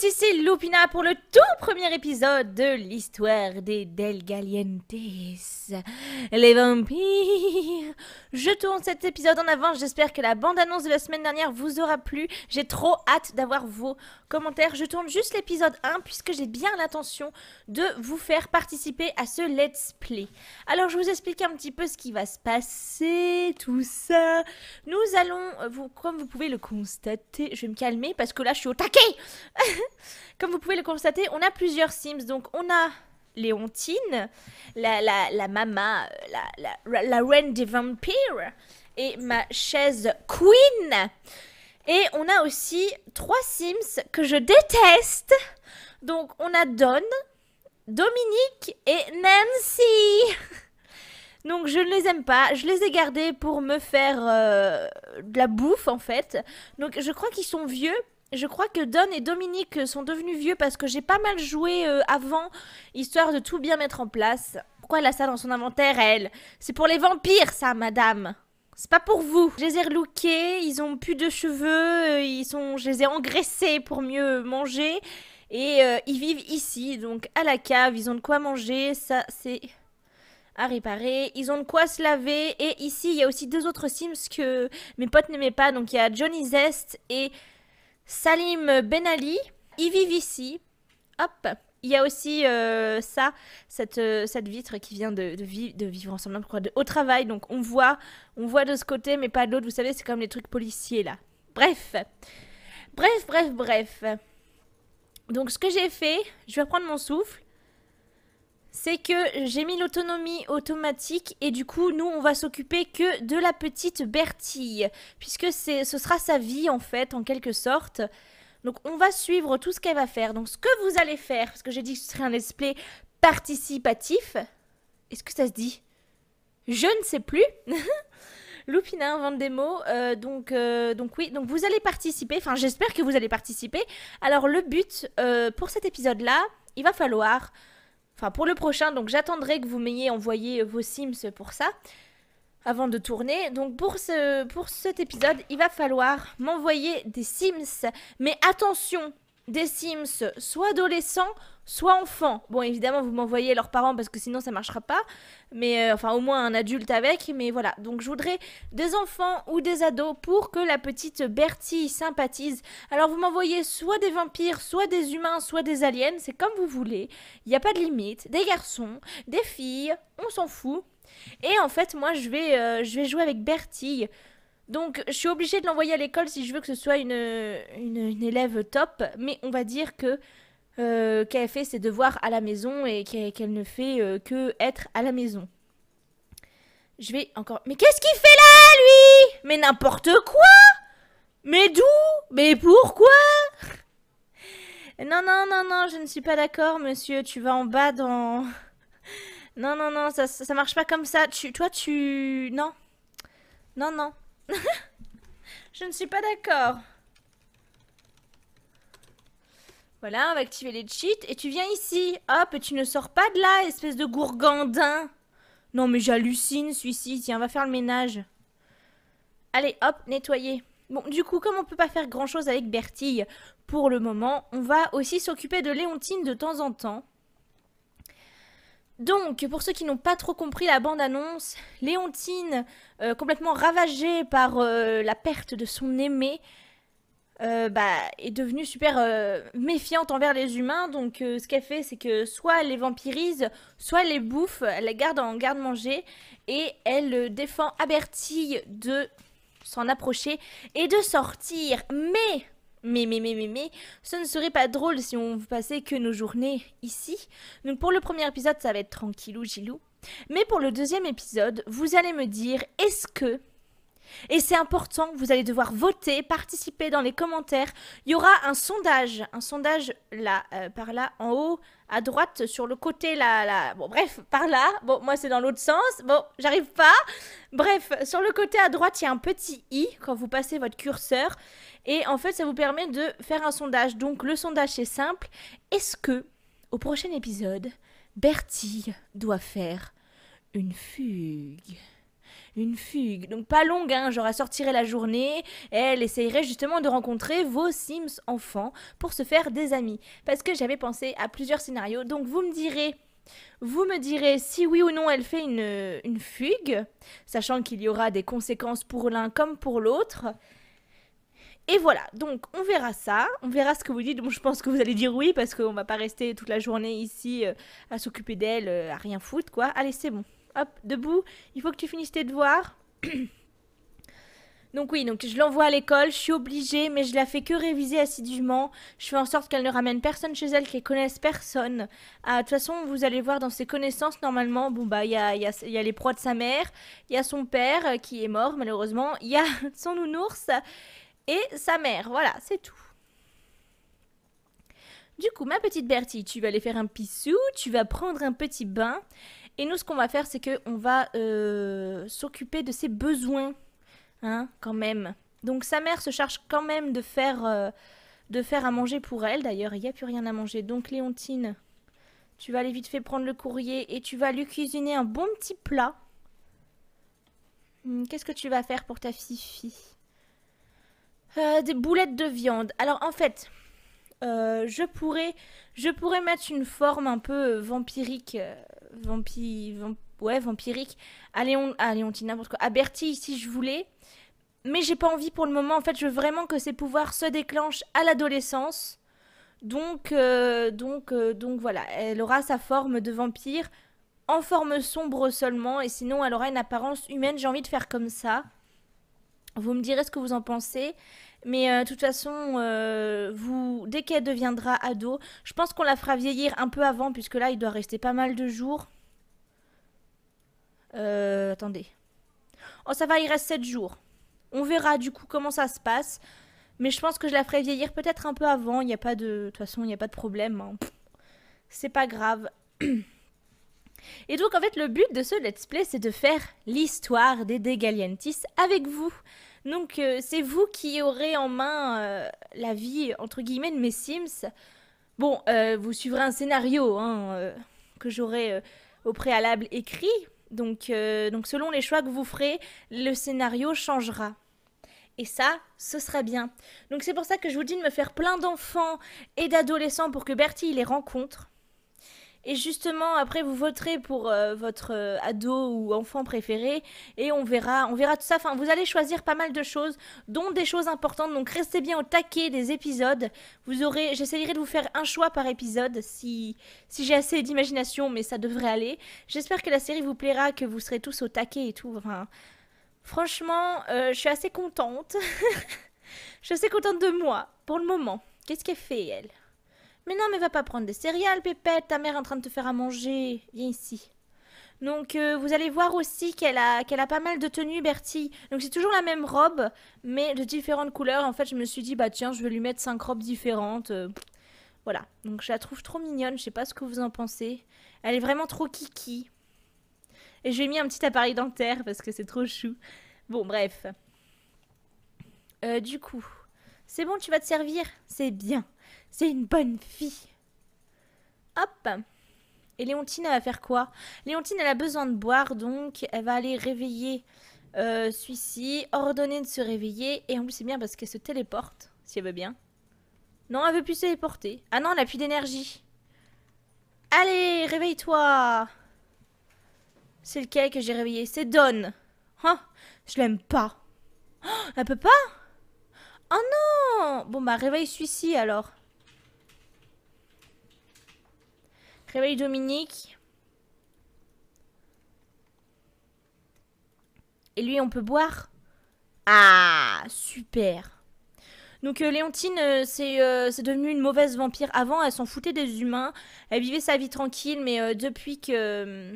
C'est ici Lupina pour le tout premier épisode de l'histoire des Del les vampires. Je tourne cet épisode en avance, j'espère que la bande-annonce de la semaine dernière vous aura plu. J'ai trop hâte d'avoir vos commentaires. Je tourne juste l'épisode 1 puisque j'ai bien l'intention de vous faire participer à ce let's play. Alors je vous explique un petit peu ce qui va se passer, tout ça. Nous allons, euh, vous, comme vous pouvez le constater, je vais me calmer parce que là je suis au taquet Comme vous pouvez le constater, on a plusieurs Sims. Donc on a Léontine, la, la, la mama, euh, la, la, la, reine des vampires, et ma chaise Queen. Et on a aussi trois Sims que je déteste. Donc on a Don, Dominique et Nancy. Donc je ne les aime pas, je les ai gardés pour me faire euh, de la bouffe en fait. Donc je crois qu'ils sont vieux je crois que Don et Dominique sont devenus vieux parce que j'ai pas mal joué euh, avant, histoire de tout bien mettre en place. Pourquoi elle a ça dans son inventaire, elle C'est pour les vampires, ça, madame c'est pas pour vous. Je les ai relookés, ils ont plus de cheveux, euh, ils sont, je les ai engraissés pour mieux manger. Et euh, ils vivent ici, donc à la cave, ils ont de quoi manger, ça c'est à réparer. Ils ont de quoi se laver. Et ici, il y a aussi deux autres Sims que mes potes n'aimaient pas. Donc il y a Johnny Zest et Salim Ben Ali, vit ici, Hop. Il y a aussi euh, ça, cette, euh, cette vitre qui vient de, vivre ensemble, au travail. Donc on voit, on voit de ce côté, mais pas de l'autre. Vous savez, c'est comme les trucs policiers là. Bref, bref, bref, bref. Donc ce que j'ai fait, je vais prendre mon souffle c'est que j'ai mis l'autonomie automatique et du coup nous on va s'occuper que de la petite Bertille puisque ce sera sa vie en fait en quelque sorte. Donc on va suivre tout ce qu'elle va faire. Donc ce que vous allez faire, parce que j'ai dit que ce serait un esprit participatif, est-ce que ça se dit Je ne sais plus. Loupina invente des mots. Euh, donc, euh, donc oui, donc vous allez participer. Enfin, j'espère que vous allez participer. Alors le but euh, pour cet épisode-là, il va falloir Enfin, pour le prochain, donc j'attendrai que vous m'ayez envoyé euh, vos Sims pour ça, avant de tourner. Donc pour, ce, pour cet épisode, il va falloir m'envoyer des Sims. Mais attention, des Sims soit adolescents, soit enfant. Bon, évidemment, vous m'envoyez leurs parents parce que sinon ça marchera pas. Mais euh, enfin, au moins un adulte avec. Mais voilà. Donc, je voudrais des enfants ou des ados pour que la petite Bertie sympathise. Alors, vous m'envoyez soit des vampires, soit des humains, soit des aliens. C'est comme vous voulez. Il n'y a pas de limite. Des garçons, des filles, on s'en fout. Et en fait, moi, je vais, euh, je vais jouer avec Bertie. Donc, je suis obligée de l'envoyer à l'école si je veux que ce soit une, une élève top. Mais on va dire que euh, qu'elle fait ses devoirs à la maison et qu'elle ne fait qu'être euh, que être à la maison. Je vais encore. Mais qu'est-ce qu'il fait là, lui Mais n'importe quoi Mais d'où Mais pourquoi Non, non, non, non, je ne suis pas d'accord, monsieur. Tu vas en bas dans. Non, non, non, ça, ça, marche pas comme ça. Tu, toi, tu. Non. Non, non. je ne suis pas d'accord. Voilà, on va activer les cheats. Et tu viens ici. Hop, et tu ne sors pas de là, espèce de gourgandin. Non, mais j'hallucine, celui-ci. Tiens, va faire le ménage. Allez, hop, nettoyer. Bon, du coup, comme on peut pas faire grand-chose avec Bertille pour le moment, on va aussi s'occuper de Léontine de temps en temps. Donc, pour ceux qui n'ont pas trop compris la bande-annonce, Léontine, euh, complètement ravagée par euh, la perte de son aimé, euh, bah, est devenue super euh, méfiante envers les humains. Donc, euh, ce qu'elle fait, c'est que soit elle les vampirise, soit elle les bouffe, elle les garde en garde-manger et elle défend Abertille de s'en approcher et de sortir. Mais, mais, mais, mais, mais, mais, ce ne serait pas drôle si on passait que nos journées ici. Donc, pour le premier épisode, ça va être tranquillou, gilou. Mais pour le deuxième épisode, vous allez me dire, est-ce que et c'est important, vous allez devoir voter, participer dans les commentaires. Il y aura un sondage, un sondage là, euh, par là, en haut, à droite, sur le côté là, là. Bon, bref, par là. Bon, moi c'est dans l'autre sens. Bon, j'arrive pas. Bref, sur le côté à droite, il y a un petit i quand vous passez votre curseur. Et en fait, ça vous permet de faire un sondage. Donc le sondage est simple. Est-ce que, au prochain épisode, Bertie doit faire une fugue une fugue. Donc pas longue, hein, genre elle sortirait la journée, elle essayerait justement de rencontrer vos Sims enfants pour se faire des amis. Parce que j'avais pensé à plusieurs scénarios, donc vous me direz... Vous me direz si oui ou non elle fait une, fugue, sachant qu'il y aura des conséquences pour l'un comme pour l'autre. Et voilà, donc on verra ça, on verra ce que vous dites. Bon, je pense que vous allez dire oui parce qu'on va pas rester toute la journée ici euh, à s'occuper d'elle, euh, à rien foutre quoi. Allez, c'est bon. Hop, debout. Il faut que tu finisses tes devoirs. donc oui, donc je l'envoie à l'école, je suis obligée, mais je la fais que réviser assidûment. Je fais en sorte qu'elle ne ramène personne chez elle, qu'elle connaisse personne. Ah, de toute façon, vous allez voir dans ses connaissances, normalement, bon bah il y a, y a, les proies de sa mère, il y a son père euh, qui est mort malheureusement, il y a son nounours et sa mère. Voilà, c'est tout. Du coup, ma petite Bertie, tu vas aller faire un pissou, tu vas prendre un petit bain. Et nous, ce qu'on va faire, c'est qu'on va euh, s'occuper de ses besoins, hein, quand même. Donc sa mère se charge quand même de faire, euh, de faire à manger pour elle. D'ailleurs, il n'y a plus rien à manger. Donc Léontine, tu vas aller vite fait prendre le courrier et tu vas lui cuisiner un bon petit plat. Hmm, qu'est-ce que tu vas faire pour ta fifi euh, Des boulettes de viande. Alors en fait, euh, je pourrais je pourrais mettre une forme un peu euh, vampirique euh, vampi, ouais vampirique à Léon à n'importe à Bertie si je voulais mais j'ai pas envie pour le moment en fait je veux vraiment que ses pouvoirs se déclenchent à l'adolescence donc donc donc voilà elle aura sa forme de vampire en forme sombre seulement et sinon elle aura une apparence humaine j'ai envie de faire comme ça vous me direz ce que vous en pensez. Mais euh, de toute façon, euh, vous, dès qu'elle deviendra ado, je pense qu'on la fera vieillir un peu avant, puisque là, il doit rester pas mal de jours. Euh, attendez. Oh, ça va, il reste 7 jours. On verra du coup comment ça se passe. Mais je pense que je la ferai vieillir peut-être un peu avant. Il n'y a pas de... De toute façon, il n'y a pas de problème. Hein. C'est pas grave. Et donc en fait le but de ce let's play c'est de faire l'histoire des Degaliantis avec vous. Donc euh, c'est vous qui aurez en main euh, la vie entre guillemets de mes Sims. Bon, euh, vous suivrez un scénario hein, que j'aurai au préalable écrit. Donc, donc selon les choix que vous ferez, le scénario changera. Et ça, ce sera bien. Donc c'est pour ça que je vous dis de me faire plein d'enfants et d'adolescents pour que Bertie les rencontre. Et justement, après, vous voterez pour euh, votre euh, ado ou enfant préféré et on verra, on verra tout ça. Enfin, vous allez choisir pas mal de choses, dont des choses importantes. Donc, restez bien au taquet des épisodes. Vous aurez, j'essayerai de vous faire un choix par épisode si, si j'ai assez d'imagination, mais ça devrait aller. J'espère que la série vous plaira, que vous serez tous au taquet et tout. Enfin, franchement, euh, je suis assez contente. je suis assez contente de moi pour le moment. Qu'est-ce qu'elle fait, elle mais non, mais va pas prendre des céréales, Pépette, ta mère est en train de te faire à manger. Viens ici. Donc euh, vous allez voir aussi qu'elle a, qu'elle a pas mal de tenues Bertie. Donc c'est toujours la même robe, mais de différentes couleurs. En fait, je me suis dit, bah tiens, je vais lui mettre cinq robes différentes. Euh, voilà, donc je la trouve trop mignonne, je sais pas ce que vous en pensez. Elle est vraiment trop kiki. Et je lui ai mis un petit appareil dentaire parce que c'est trop chou. Bon, bref. Euh, du coup, c'est bon, tu vas te servir C'est bien. C'est une bonne fille. Hop. Et Léontine, elle va faire quoi Léontine, elle a besoin de boire, donc elle va aller réveiller euh, celui-ci, ordonner de se réveiller. Et en plus, c'est bien parce qu'elle se téléporte, si elle veut bien. Non, elle veut plus se téléporter. Ah non, elle n'a plus d'énergie. Allez, réveille-toi C'est lequel que j'ai réveillé C'est Don. Hein Je l'aime pas. Hein elle peut pas Oh non Bon bah réveille celui-ci alors. Réveille Dominique. Et lui, on peut boire Ah, super. Donc euh, Léontine, euh, euh, c'est devenu une mauvaise vampire. Avant, elle s'en foutait des humains. Elle vivait sa vie tranquille, mais depuis que...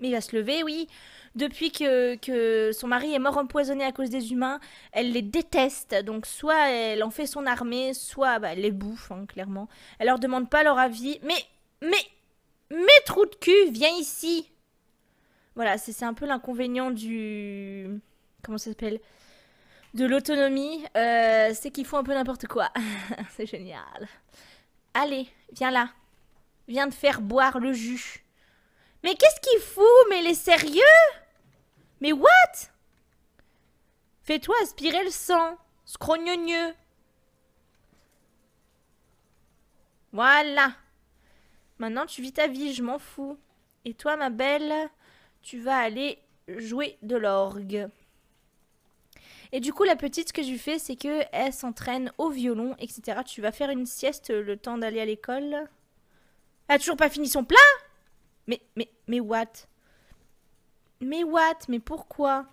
Mais hum, il va se lever, oui. Depuis que, son mari est mort empoisonné à cause des humains, elle les déteste. Donc soit elle en fait son armée, soit bah, elle les bouffe, hein, clairement. Elle leur demande pas leur avis. Mais mais, mais trou de cul, viens ici. Voilà, c'est un peu l'inconvénient du... Comment ça s'appelle De l'autonomie. Euh, c'est qu'ils font un peu n'importe quoi. c'est génial. Allez, viens là. Viens te faire boire le jus. Mais qu'est-ce qu'il fout Mais les sérieux Mais what Fais-toi aspirer le sang. Scrogneux. Voilà. Maintenant, tu vis ta vie, je m'en fous. Et toi, ma belle, tu vas aller jouer de l'orgue. Et du coup, la petite, ce que je lui fais, c'est que elle s'entraîne au violon, etc. Tu vas faire une sieste le temps d'aller à l'école. Elle a toujours pas fini son plat Mais, mais, mais what Mais what Mais pourquoi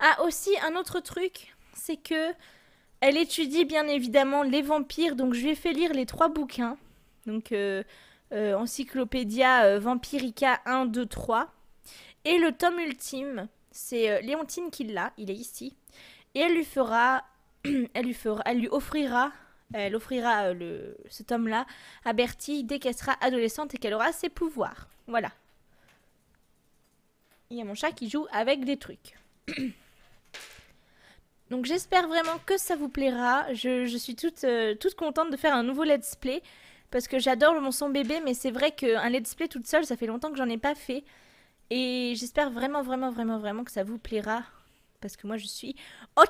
Ah, aussi, un autre truc, c'est que elle étudie bien évidemment les vampires, donc je lui ai fait lire les trois bouquins. Donc, euh, euh, Encyclopédia euh, Vampirica 1, 2, 3. Et le tome ultime, c'est euh, Léontine qui l'a, il est ici. Et elle lui fera, elle lui fera, elle lui offrira, elle offrira le, ce tome-là à Bertie dès qu'elle sera adolescente et qu'elle aura ses pouvoirs. Voilà. Il y a mon chat qui joue avec des trucs. Donc j'espère vraiment que ça vous plaira. Je, suis toute, toute contente de faire un nouveau let's play parce que j'adore mon son bébé, mais c'est vrai qu'un let's play toute seule, ça fait longtemps que j'en ai pas fait. Et j'espère vraiment, vraiment, vraiment, vraiment que ça vous plaira. Parce que moi, je suis au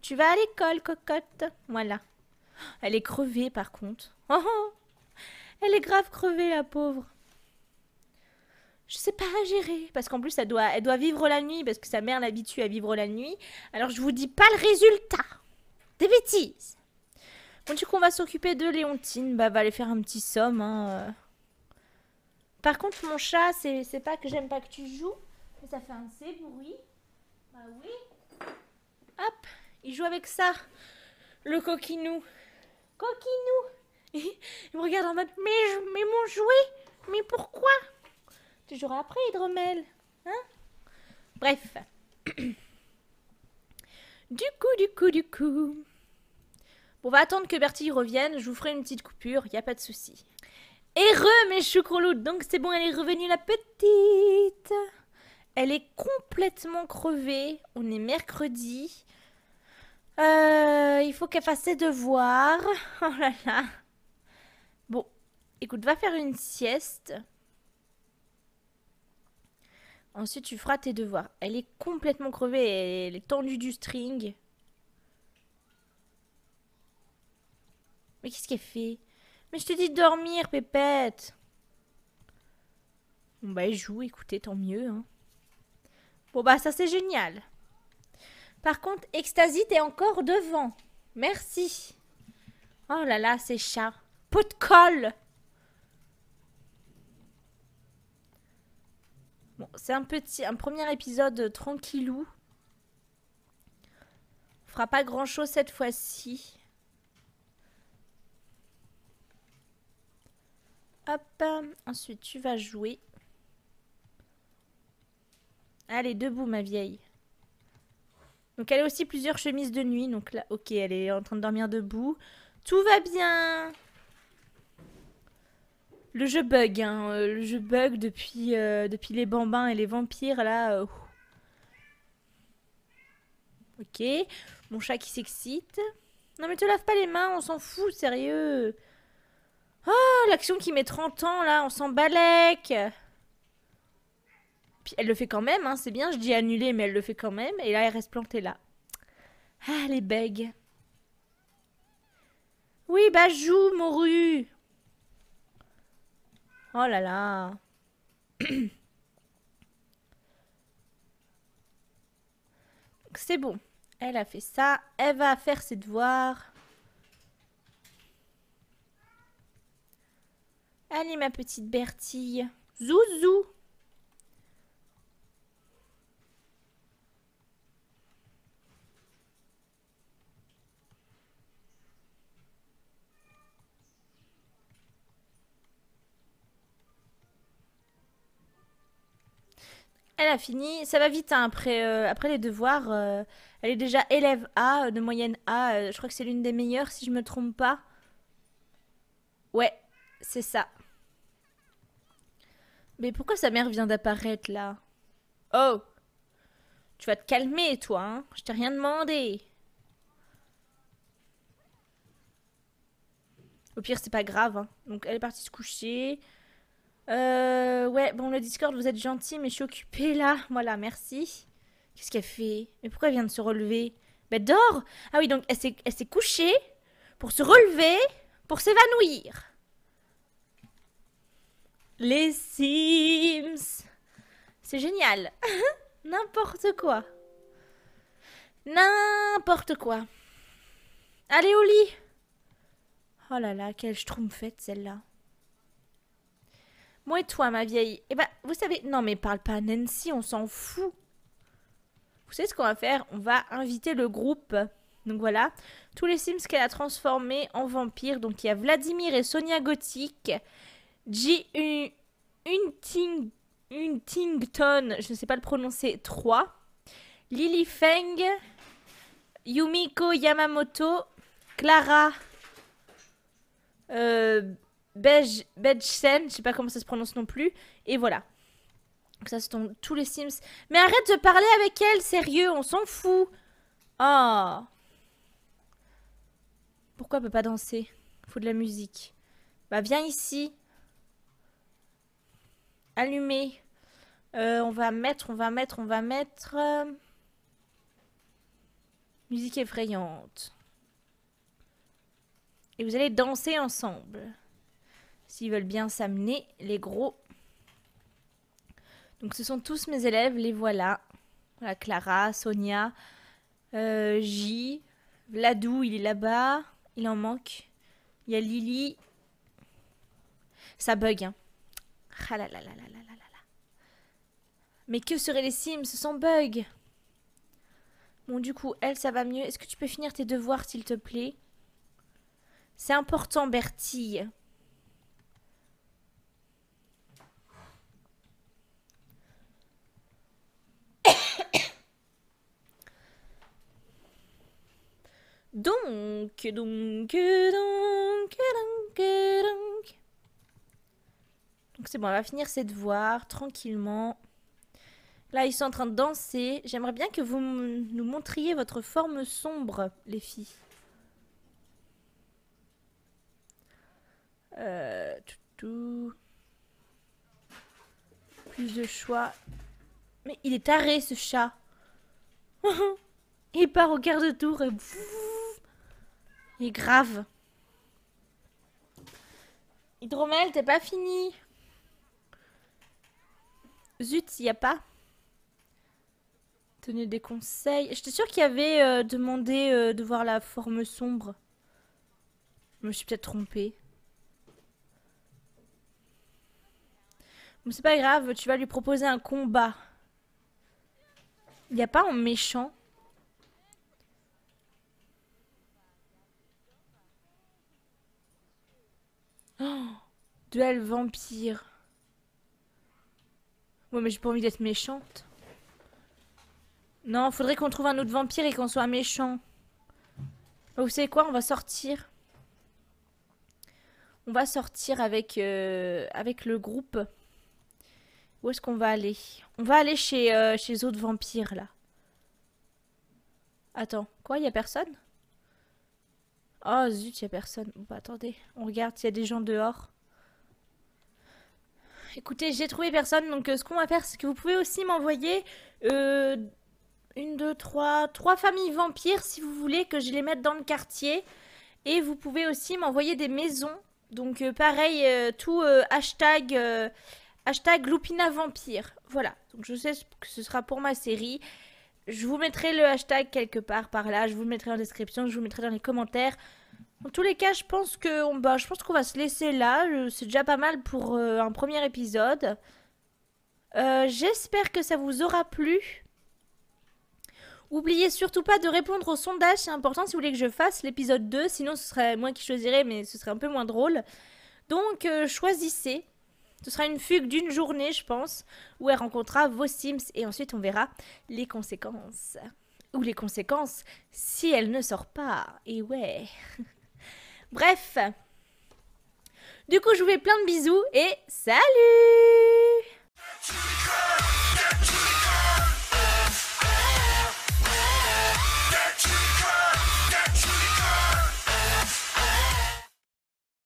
Tu vas à l'école, cocotte Voilà. Elle est crevée, par contre. Oh, oh. Elle est grave crevée, la pauvre. Je sais pas à gérer. Parce qu'en plus, elle doit, elle doit vivre la nuit, parce que sa mère l'habitue à vivre la nuit. Alors, je vous dis pas le résultat. Des bêtises Bon, du coup, on va s'occuper de Léontine. Bah, va aller faire un petit somme. Hein, euh. Par contre, mon chat, c'est pas que j'aime pas que tu joues, mais ça fait un C bruit. Bah oui. Hop, il joue avec ça. Le coquinou. Coquinou Il me regarde en mode Mais, mais mon jouet Mais pourquoi Tu joueras après, Hydromel. Hein Bref. du coup, du coup, du coup on va attendre que Bertie revienne, je vous ferai une petite coupure, n'y a pas de souci. heureux, mes choucrouloutes, Donc c'est bon, elle est revenue la petite Elle est complètement crevée, on est mercredi. Euh, il faut qu'elle fasse ses devoirs. Oh là là Bon, écoute, va faire une sieste. Ensuite, tu feras tes devoirs. Elle est complètement crevée, elle est tendue du string. Mais qu'est-ce qu'elle fait Mais je te dis de dormir, Pépette Bon bah elle joue, écoutez, tant mieux. Hein. Bon bah ça c'est génial. Par contre, Ecstasy, t'es encore devant. Merci. Oh là là, c'est chat Pot de colle Bon, c'est un petit, un premier épisode tranquillou. On fera pas grand chose cette fois-ci. Hop, ensuite tu vas jouer. Allez, debout ma vieille. Donc elle a aussi plusieurs chemises de nuit. Donc là, ok, elle est en train de dormir debout. Tout va bien Le jeu bug, hein. Euh, le jeu bug depuis, euh, depuis les bambins et les vampires, là. Euh, ok. Mon chat qui s'excite. Non mais te lave pas les mains, on s'en fout, sérieux l'action qui met 30 ans là, on s'en balèque Puis elle le fait quand même, hein, c'est bien, je dis annuler, mais elle le fait quand même. Et là, elle reste plantée là. Ah, les bègues. Oui, bah joue, morue Oh là là C'est bon. Elle a fait ça, elle va faire ses devoirs. Allez, ma petite Bertille. Zouzou. Elle a fini. Ça va vite hein, après, euh, après les devoirs. Euh, elle est déjà élève A, euh, de moyenne A. je crois que c'est l'une des meilleures si je me trompe pas. Ouais, c'est ça. Mais pourquoi sa mère vient d'apparaître là Oh Tu vas te calmer, toi, hein Je t'ai rien demandé Au pire, c'est pas grave. Hein. Donc, elle est partie se coucher. Euh, ouais, bon, le Discord, vous êtes gentil, mais je suis occupée là. Voilà, merci. Qu'est-ce qu'elle fait Mais pourquoi elle vient de se relever Bah, dors Ah oui, donc elle s'est couchée pour se relever, pour s'évanouir. Les Sims. C'est génial. N'importe quoi. N'importe quoi. Allez au lit. Oh là là, quelle schtroumpfette celle-là. Moi et toi, ma vieille. Eh ben, vous savez... Non, mais parle pas à Nancy, on s'en fout. Vous savez ce qu'on va faire On va inviter le groupe. Donc voilà, tous les Sims qu'elle a transformés en vampires. Donc il y a Vladimir et Sonia Gothique. J. Huntington, je ne sais pas le prononcer, 3. Lily Feng, Yumiko Yamamoto, Clara euh, Bej, Bejsen, je sais pas comment ça se prononce non plus, et voilà. Donc ça, c'est tous les Sims. Mais arrête de parler avec elle, sérieux, on s'en fout. Oh. Pourquoi elle peut pas danser Faut de la musique. Bah viens ici allumé. Euh, on va mettre, on va mettre, on va mettre... Euh, musique effrayante. Et vous allez danser ensemble. S'ils veulent bien s'amener, les gros. Donc ce sont tous mes élèves, les voilà. Voilà, Clara, Sonia, euh, J, Vladou, il est là-bas. Il en manque. Il y a Lily. Ça bug, hein. Ah Mais que seraient les Sims sans bug Bon, du coup, elle, ça va mieux. Est-ce que tu peux finir tes devoirs, s'il te plaît C'est important, Bertille. donc, donc, donc, donc, donc. Donc c'est bon, on va finir ses devoirs tranquillement. Là, ils sont en train de danser. J'aimerais bien que vous nous montriez votre forme sombre, les filles. Euh, tout, Plus de choix. Mais il est taré, ce chat. il part au quart de tour et... Il est grave. Hydromel, t'es pas fini. Zut, il n'y a pas. Tenez des conseils. J'étais sûre qu'il y avait euh, demandé euh, de voir la forme sombre. Je me suis peut-être trompée. Mais c'est pas grave, tu vas lui proposer un combat. Il n'y a pas un méchant oh, Duel vampire. Ouais, mais j'ai pas envie d'être méchante. Non, faudrait qu'on trouve un autre vampire et qu'on soit méchant. Vous savez quoi On va sortir. On va sortir avec, euh, avec le groupe. Où est-ce qu'on va aller On va aller chez, euh, chez autres vampires, là. Attends, quoi Il a personne Oh, zut, il a personne. Bon, bah, attendez. On regarde s'il y a des gens dehors écoutez, j'ai trouvé personne, donc euh, ce qu'on va faire, c'est que vous pouvez aussi m'envoyer euh, une, deux, trois, trois familles vampires si vous voulez que je les mette dans le quartier. Et vous pouvez aussi m'envoyer des maisons. Donc euh, pareil, tout hashtag, hashtag Lupina Vampire. Voilà, donc je sais que ce sera pour ma série. Je vous mettrai le hashtag quelque part par là, je vous le mettrai en description, je vous mettrai dans les commentaires. En tous les cas, je pense qu'on bah, je pense qu'on va se laisser là. Euh, c'est déjà pas mal pour euh, un premier épisode. Euh, j'espère que ça vous aura plu. Oubliez surtout pas de répondre au sondage, c'est important si vous voulez que je fasse l'épisode 2, sinon ce serait moi qui choisirais, mais ce serait un peu moins drôle. Donc choisissez. Ce sera une fugue d'une journée, je pense, où elle rencontrera vos Sims et ensuite on verra les conséquences. Ou les conséquences si elle ne sort pas. Et ouais. Bref. Du coup, je vous fais plein de bisous et salut